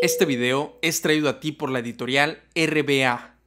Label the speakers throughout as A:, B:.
A: Este video es traído a ti por la editorial RBA.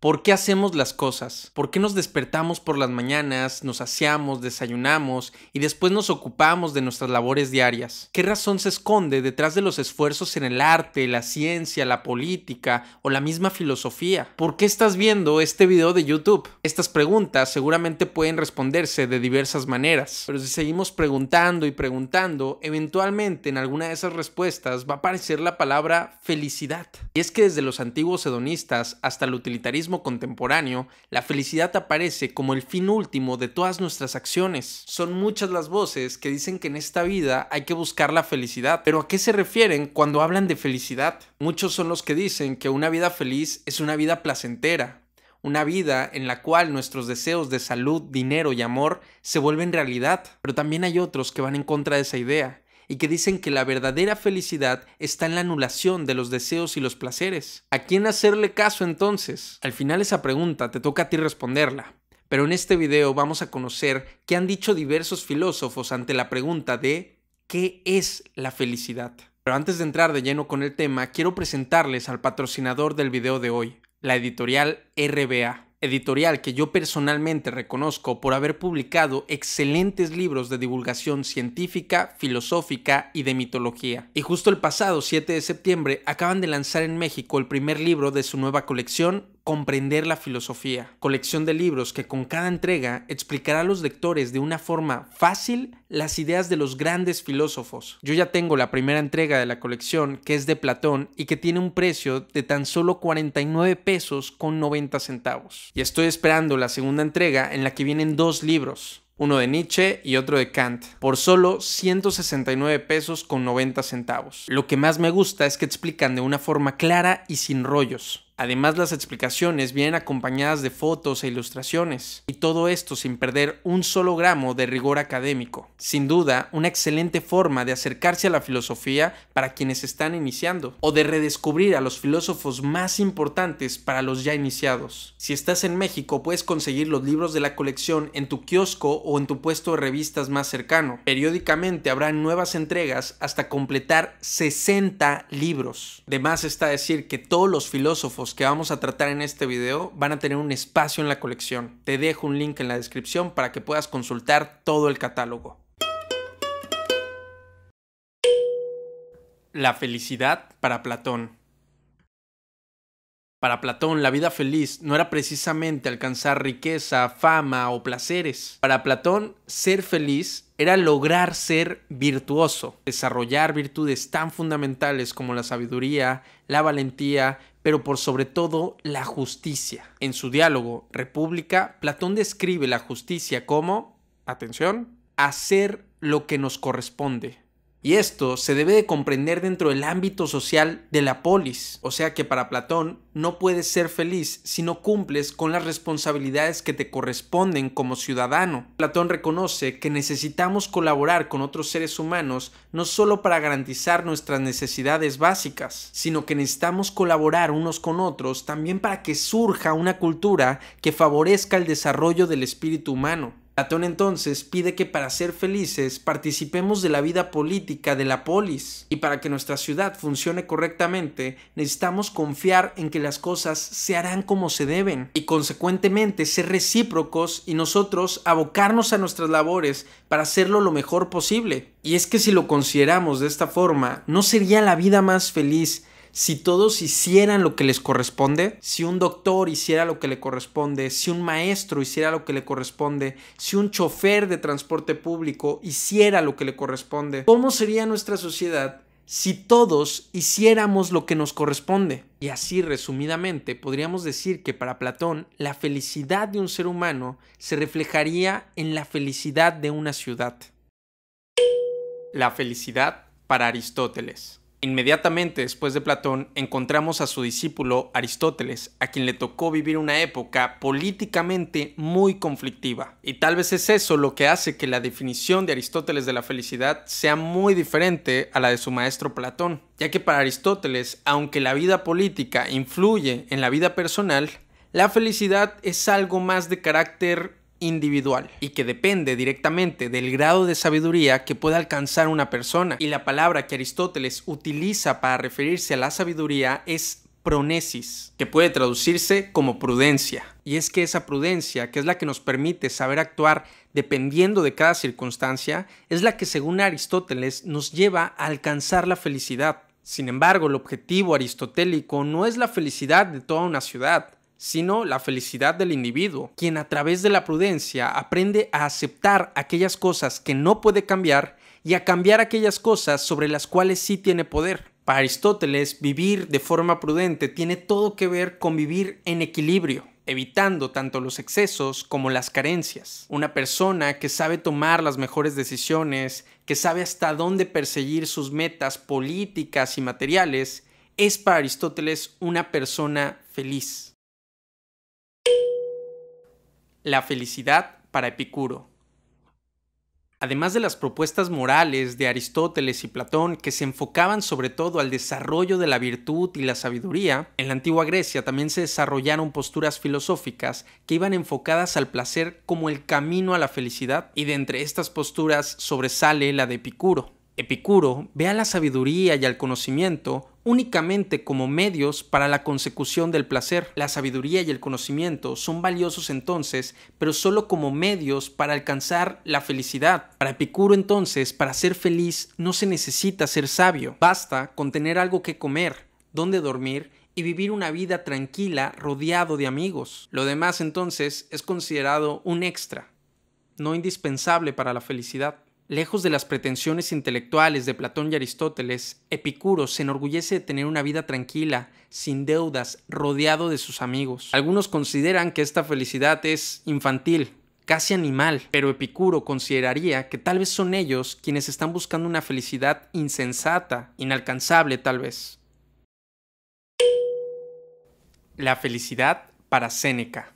A: ¿Por qué hacemos las cosas? ¿Por qué nos despertamos por las mañanas, nos aseamos, desayunamos y después nos ocupamos de nuestras labores diarias? ¿Qué razón se esconde detrás de los esfuerzos en el arte, la ciencia, la política o la misma filosofía? ¿Por qué estás viendo este video de YouTube? Estas preguntas seguramente pueden responderse de diversas maneras, pero si seguimos preguntando y preguntando, eventualmente en alguna de esas respuestas va a aparecer la palabra felicidad. Y es que desde los antiguos hedonistas hasta el utilitarismo contemporáneo, la felicidad aparece como el fin último de todas nuestras acciones. Son muchas las voces que dicen que en esta vida hay que buscar la felicidad, pero ¿a qué se refieren cuando hablan de felicidad? Muchos son los que dicen que una vida feliz es una vida placentera, una vida en la cual nuestros deseos de salud, dinero y amor se vuelven realidad. Pero también hay otros que van en contra de esa idea y que dicen que la verdadera felicidad está en la anulación de los deseos y los placeres. ¿A quién hacerle caso entonces? Al final esa pregunta te toca a ti responderla, pero en este video vamos a conocer qué han dicho diversos filósofos ante la pregunta de ¿qué es la felicidad? Pero antes de entrar de lleno con el tema, quiero presentarles al patrocinador del video de hoy, la editorial RBA editorial que yo personalmente reconozco por haber publicado excelentes libros de divulgación científica, filosófica y de mitología. Y justo el pasado 7 de septiembre acaban de lanzar en México el primer libro de su nueva colección, Comprender la filosofía, colección de libros que con cada entrega explicará a los lectores de una forma fácil las ideas de los grandes filósofos. Yo ya tengo la primera entrega de la colección que es de Platón y que tiene un precio de tan solo 49 pesos con 90 centavos. Y estoy esperando la segunda entrega en la que vienen dos libros, uno de Nietzsche y otro de Kant, por solo 169 pesos con 90 centavos. Lo que más me gusta es que explican de una forma clara y sin rollos. Además, las explicaciones vienen acompañadas de fotos e ilustraciones, y todo esto sin perder un solo gramo de rigor académico. Sin duda, una excelente forma de acercarse a la filosofía para quienes están iniciando, o de redescubrir a los filósofos más importantes para los ya iniciados. Si estás en México, puedes conseguir los libros de la colección en tu kiosco o en tu puesto de revistas más cercano. Periódicamente habrá nuevas entregas hasta completar 60 libros. De más está decir que todos los filósofos que vamos a tratar en este video van a tener un espacio en la colección. Te dejo un link en la descripción para que puedas consultar todo el catálogo. La felicidad para Platón. Para Platón, la vida feliz no era precisamente alcanzar riqueza, fama o placeres. Para Platón, ser feliz era lograr ser virtuoso, desarrollar virtudes tan fundamentales como la sabiduría, la valentía pero por sobre todo la justicia. En su diálogo República, Platón describe la justicia como, atención, hacer lo que nos corresponde, y esto se debe de comprender dentro del ámbito social de la polis, o sea que para Platón no puedes ser feliz si no cumples con las responsabilidades que te corresponden como ciudadano. Platón reconoce que necesitamos colaborar con otros seres humanos no solo para garantizar nuestras necesidades básicas, sino que necesitamos colaborar unos con otros también para que surja una cultura que favorezca el desarrollo del espíritu humano. Platón entonces pide que para ser felices participemos de la vida política de la polis y para que nuestra ciudad funcione correctamente necesitamos confiar en que las cosas se harán como se deben y consecuentemente ser recíprocos y nosotros abocarnos a nuestras labores para hacerlo lo mejor posible. Y es que si lo consideramos de esta forma, ¿no sería la vida más feliz si todos hicieran lo que les corresponde, si un doctor hiciera lo que le corresponde, si un maestro hiciera lo que le corresponde, si un chofer de transporte público hiciera lo que le corresponde, ¿cómo sería nuestra sociedad si todos hiciéramos lo que nos corresponde? Y así resumidamente podríamos decir que para Platón la felicidad de un ser humano se reflejaría en la felicidad de una ciudad. La felicidad para Aristóteles. Inmediatamente después de Platón encontramos a su discípulo Aristóteles, a quien le tocó vivir una época políticamente muy conflictiva. Y tal vez es eso lo que hace que la definición de Aristóteles de la felicidad sea muy diferente a la de su maestro Platón, ya que para Aristóteles, aunque la vida política influye en la vida personal, la felicidad es algo más de carácter individual y que depende directamente del grado de sabiduría que puede alcanzar una persona. Y la palabra que Aristóteles utiliza para referirse a la sabiduría es pronesis, que puede traducirse como prudencia. Y es que esa prudencia, que es la que nos permite saber actuar dependiendo de cada circunstancia, es la que según Aristóteles nos lleva a alcanzar la felicidad. Sin embargo, el objetivo aristotélico no es la felicidad de toda una ciudad, sino la felicidad del individuo, quien a través de la prudencia aprende a aceptar aquellas cosas que no puede cambiar y a cambiar aquellas cosas sobre las cuales sí tiene poder. Para Aristóteles, vivir de forma prudente tiene todo que ver con vivir en equilibrio evitando tanto los excesos como las carencias. Una persona que sabe tomar las mejores decisiones, que sabe hasta dónde perseguir sus metas políticas y materiales, es para Aristóteles una persona feliz. La felicidad para Epicuro. Además de las propuestas morales de Aristóteles y Platón, que se enfocaban sobre todo al desarrollo de la virtud y la sabiduría, en la antigua Grecia también se desarrollaron posturas filosóficas que iban enfocadas al placer como el camino a la felicidad, y de entre estas posturas sobresale la de Epicuro. Epicuro ve a la sabiduría y al conocimiento únicamente como medios para la consecución del placer. La sabiduría y el conocimiento son valiosos entonces, pero solo como medios para alcanzar la felicidad. Para Epicuro entonces, para ser feliz no se necesita ser sabio, basta con tener algo que comer, dónde dormir y vivir una vida tranquila rodeado de amigos. Lo demás entonces es considerado un extra, no indispensable para la felicidad. Lejos de las pretensiones intelectuales de Platón y Aristóteles, Epicuro se enorgullece de tener una vida tranquila, sin deudas, rodeado de sus amigos. Algunos consideran que esta felicidad es infantil, casi animal, pero Epicuro consideraría que tal vez son ellos quienes están buscando una felicidad insensata, inalcanzable tal vez. La felicidad para Séneca.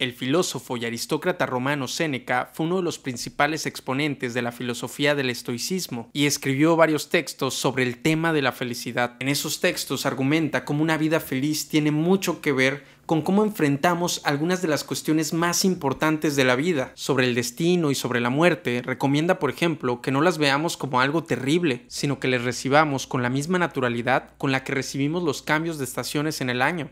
A: El filósofo y aristócrata romano Séneca fue uno de los principales exponentes de la filosofía del estoicismo y escribió varios textos sobre el tema de la felicidad. En esos textos argumenta cómo una vida feliz tiene mucho que ver con cómo enfrentamos algunas de las cuestiones más importantes de la vida. Sobre el destino y sobre la muerte, recomienda, por ejemplo, que no las veamos como algo terrible, sino que las recibamos con la misma naturalidad con la que recibimos los cambios de estaciones en el año.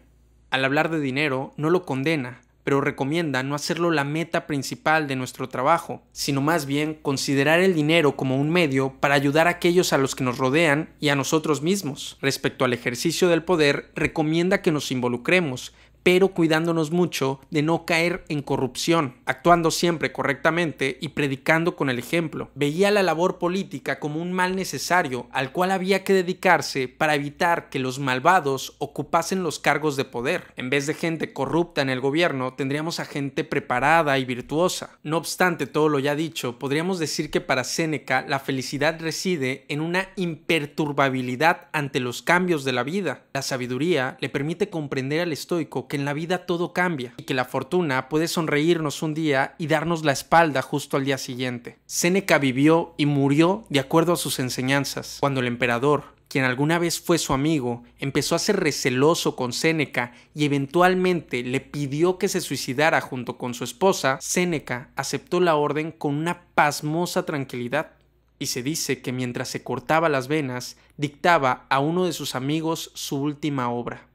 A: Al hablar de dinero, no lo condena, pero recomienda no hacerlo la meta principal de nuestro trabajo, sino más bien considerar el dinero como un medio para ayudar a aquellos a los que nos rodean y a nosotros mismos. Respecto al ejercicio del poder, recomienda que nos involucremos, pero cuidándonos mucho de no caer en corrupción, actuando siempre correctamente y predicando con el ejemplo. Veía la labor política como un mal necesario al cual había que dedicarse para evitar que los malvados ocupasen los cargos de poder. En vez de gente corrupta en el gobierno, tendríamos a gente preparada y virtuosa. No obstante todo lo ya dicho, podríamos decir que para Séneca la felicidad reside en una imperturbabilidad ante los cambios de la vida. La sabiduría le permite comprender al estoico que en la vida todo cambia y que la fortuna puede sonreírnos un día y darnos la espalda justo al día siguiente. Séneca vivió y murió de acuerdo a sus enseñanzas, cuando el emperador, quien alguna vez fue su amigo, empezó a ser receloso con Séneca y eventualmente le pidió que se suicidara junto con su esposa, Séneca aceptó la orden con una pasmosa tranquilidad. Y se dice que mientras se cortaba las venas, dictaba a uno de sus amigos su última obra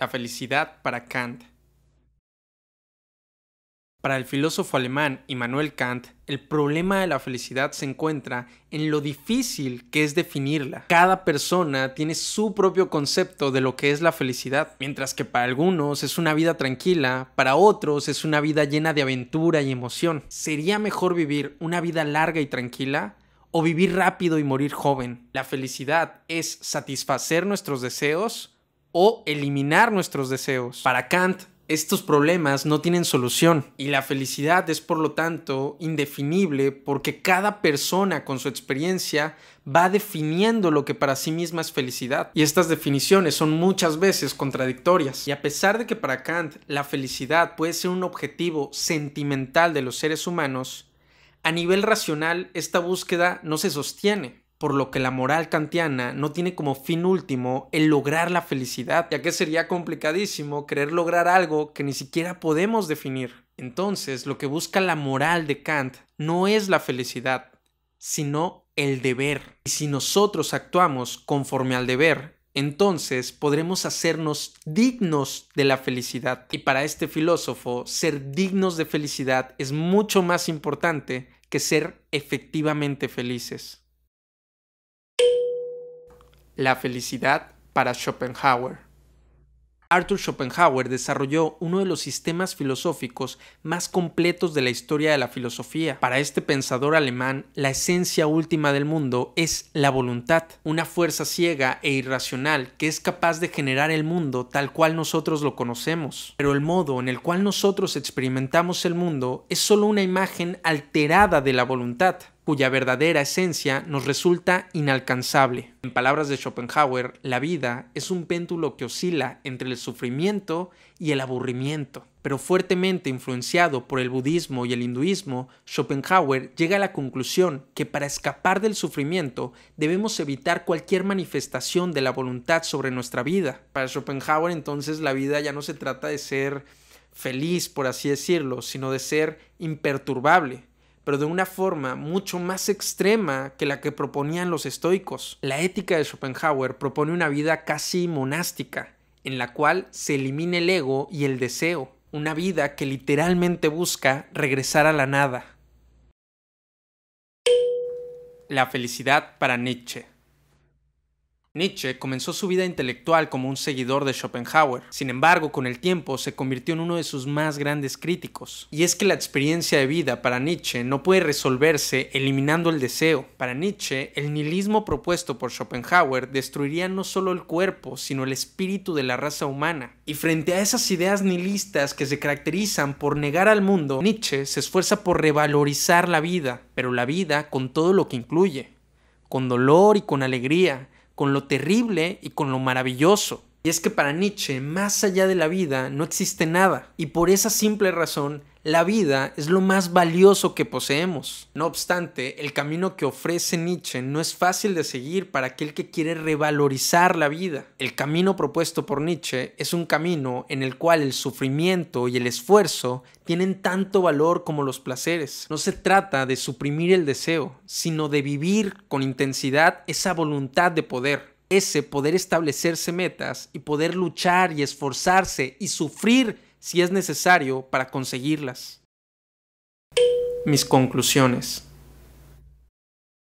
A: la felicidad para Kant. Para el filósofo alemán Immanuel Kant, el problema de la felicidad se encuentra en lo difícil que es definirla. Cada persona tiene su propio concepto de lo que es la felicidad, mientras que para algunos es una vida tranquila, para otros es una vida llena de aventura y emoción. ¿Sería mejor vivir una vida larga y tranquila? ¿O vivir rápido y morir joven? ¿La felicidad es satisfacer nuestros deseos? o eliminar nuestros deseos. Para Kant, estos problemas no tienen solución y la felicidad es por lo tanto indefinible porque cada persona con su experiencia va definiendo lo que para sí misma es felicidad. Y estas definiciones son muchas veces contradictorias. Y a pesar de que para Kant la felicidad puede ser un objetivo sentimental de los seres humanos, a nivel racional esta búsqueda no se sostiene por lo que la moral kantiana no tiene como fin último el lograr la felicidad, ya que sería complicadísimo querer lograr algo que ni siquiera podemos definir. Entonces, lo que busca la moral de Kant no es la felicidad, sino el deber. Y si nosotros actuamos conforme al deber, entonces podremos hacernos dignos de la felicidad. Y para este filósofo, ser dignos de felicidad es mucho más importante que ser efectivamente felices. La felicidad para Schopenhauer. Arthur Schopenhauer desarrolló uno de los sistemas filosóficos más completos de la historia de la filosofía. Para este pensador alemán, la esencia última del mundo es la voluntad, una fuerza ciega e irracional que es capaz de generar el mundo tal cual nosotros lo conocemos. Pero el modo en el cual nosotros experimentamos el mundo es solo una imagen alterada de la voluntad cuya verdadera esencia nos resulta inalcanzable. En palabras de Schopenhauer, la vida es un péndulo que oscila entre el sufrimiento y el aburrimiento. Pero fuertemente influenciado por el budismo y el hinduismo, Schopenhauer llega a la conclusión que para escapar del sufrimiento debemos evitar cualquier manifestación de la voluntad sobre nuestra vida. Para Schopenhauer entonces la vida ya no se trata de ser feliz, por así decirlo, sino de ser imperturbable, pero de una forma mucho más extrema que la que proponían los estoicos. La ética de Schopenhauer propone una vida casi monástica, en la cual se elimina el ego y el deseo, una vida que literalmente busca regresar a la nada. La felicidad para Nietzsche. Nietzsche comenzó su vida intelectual como un seguidor de Schopenhauer, sin embargo con el tiempo se convirtió en uno de sus más grandes críticos. Y es que la experiencia de vida para Nietzsche no puede resolverse eliminando el deseo. Para Nietzsche, el nihilismo propuesto por Schopenhauer destruiría no solo el cuerpo, sino el espíritu de la raza humana. Y frente a esas ideas nihilistas que se caracterizan por negar al mundo, Nietzsche se esfuerza por revalorizar la vida, pero la vida con todo lo que incluye, con dolor y con alegría con lo terrible y con lo maravilloso. Y es que para Nietzsche, más allá de la vida, no existe nada. Y por esa simple razón, la vida es lo más valioso que poseemos. No obstante, el camino que ofrece Nietzsche no es fácil de seguir para aquel que quiere revalorizar la vida. El camino propuesto por Nietzsche es un camino en el cual el sufrimiento y el esfuerzo tienen tanto valor como los placeres. No se trata de suprimir el deseo, sino de vivir con intensidad esa voluntad de poder ese poder establecerse metas y poder luchar y esforzarse y sufrir si es necesario para conseguirlas. Mis conclusiones.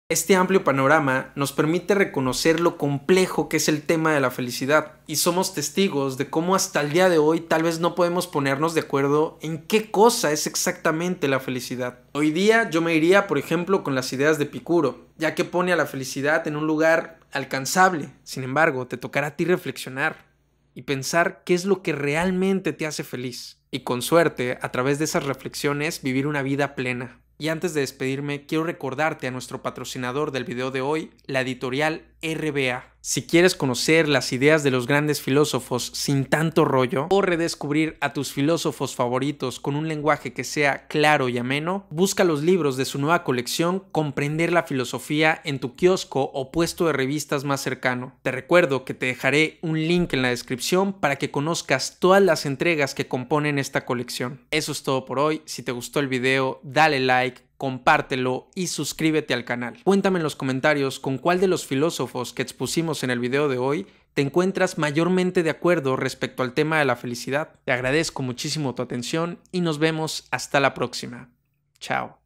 A: Este amplio panorama nos permite reconocer lo complejo que es el tema de la felicidad y somos testigos de cómo hasta el día de hoy tal vez no podemos ponernos de acuerdo en qué cosa es exactamente la felicidad. Hoy día yo me iría por ejemplo con las ideas de Picuro, ya que pone a la felicidad en un lugar alcanzable. Sin embargo, te tocará a ti reflexionar y pensar qué es lo que realmente te hace feliz. Y con suerte, a través de esas reflexiones, vivir una vida plena. Y antes de despedirme, quiero recordarte a nuestro patrocinador del video de hoy, la editorial RBA. Si quieres conocer las ideas de los grandes filósofos sin tanto rollo o redescubrir a tus filósofos favoritos con un lenguaje que sea claro y ameno, busca los libros de su nueva colección Comprender la filosofía en tu kiosco o puesto de revistas más cercano. Te recuerdo que te dejaré un link en la descripción para que conozcas todas las entregas que componen esta colección. Eso es todo por hoy. Si te gustó el video, dale like compártelo y suscríbete al canal. Cuéntame en los comentarios con cuál de los filósofos que expusimos en el video de hoy te encuentras mayormente de acuerdo respecto al tema de la felicidad. Te agradezco muchísimo tu atención y nos vemos hasta la próxima. Chao.